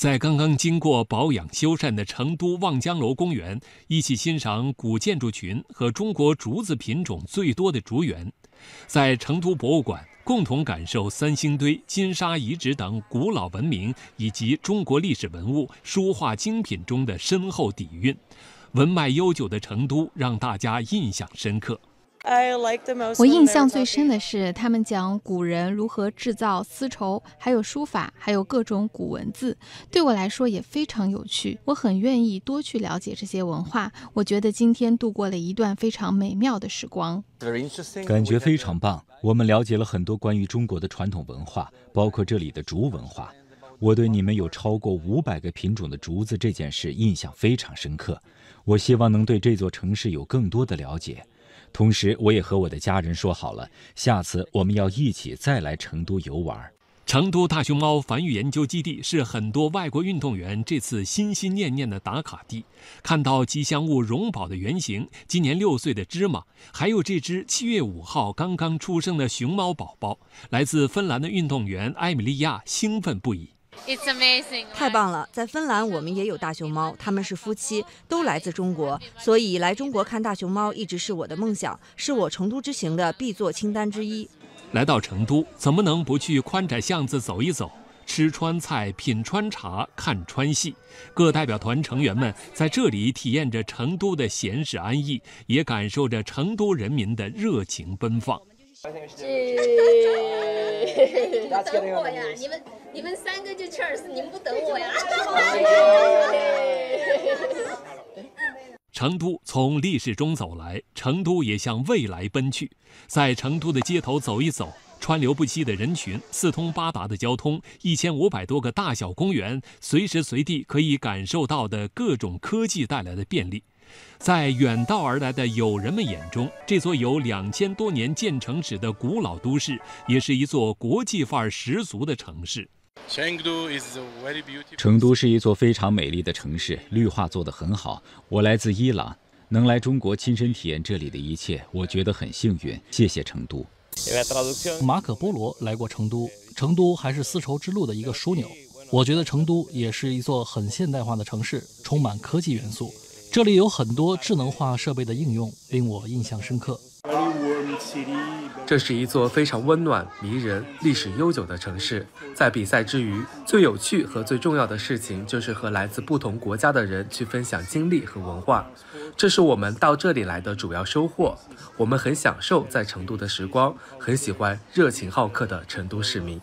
在刚刚经过保养修缮的成都望江楼公园，一起欣赏古建筑群和中国竹子品种最多的竹园；在成都博物馆，共同感受三星堆、金沙遗址等古老文明以及中国历史文物、书画精品中的深厚底蕴。文脉悠久的成都让大家印象深刻。我印象最深的是，他们讲古人如何制造丝绸，还有书法，还有各种古文字，对我来说也非常有趣。我很愿意多去了解这些文化。我觉得今天度过了一段非常美妙的时光，感觉非常棒。我们了解了很多关于中国的传统文化，包括这里的竹文化。我对你们有超过五百个品种的竹子这件事印象非常深刻。我希望能对这座城市有更多的了解。同时，我也和我的家人说好了，下次我们要一起再来成都游玩。成都大熊猫繁育研究基地是很多外国运动员这次心心念念的打卡地。看到吉祥物蓉宝的原型，今年六岁的芝麻，还有这只七月五号刚刚出生的熊猫宝宝，来自芬兰的运动员埃米莉亚兴奋不已。It's amazing，太棒了！在芬兰，我们也有大熊猫，他们是夫妻，都来自中国，所以来中国看大熊猫一直是我的梦想，是我成都之行的必做清单之一。来到成都，怎么能不去宽窄巷子走一走，吃川菜，品川茶，看川戏？各代表团成员们在这里体验着成都的闲适安逸，也感受着成都人民的热情奔放。你们三个就 cheers，你们不等我呀！成都从历史中走来，成都也向未来奔去。在成都的街头走一走，川流不息的人群，四通八达的交通，一千五百多个大小公园，随时随地可以感受到的各种科技带来的便利。在远道而来的友人们眼中，这座有两千多年建城史的古老都市，也是一座国际范儿十足的城市。成都是一座非常美丽的城市，绿化做得很好。我来自伊朗，能来中国亲身体验这里的一切，我觉得很幸运。谢谢成都。马可波罗来过成都，成都还是丝绸之路的一个枢纽。我觉得成都也是一座很现代化的城市，充满科技元素。这里有很多智能化设备的应用，令我印象深刻。这是一座非常温暖、迷人、历史悠久的城市。在比赛之余，最有趣和最重要的事情就是和来自不同国家的人去分享经历和文化。这是我们到这里来的主要收获。我们很享受在成都的时光，很喜欢热情好客的成都市民。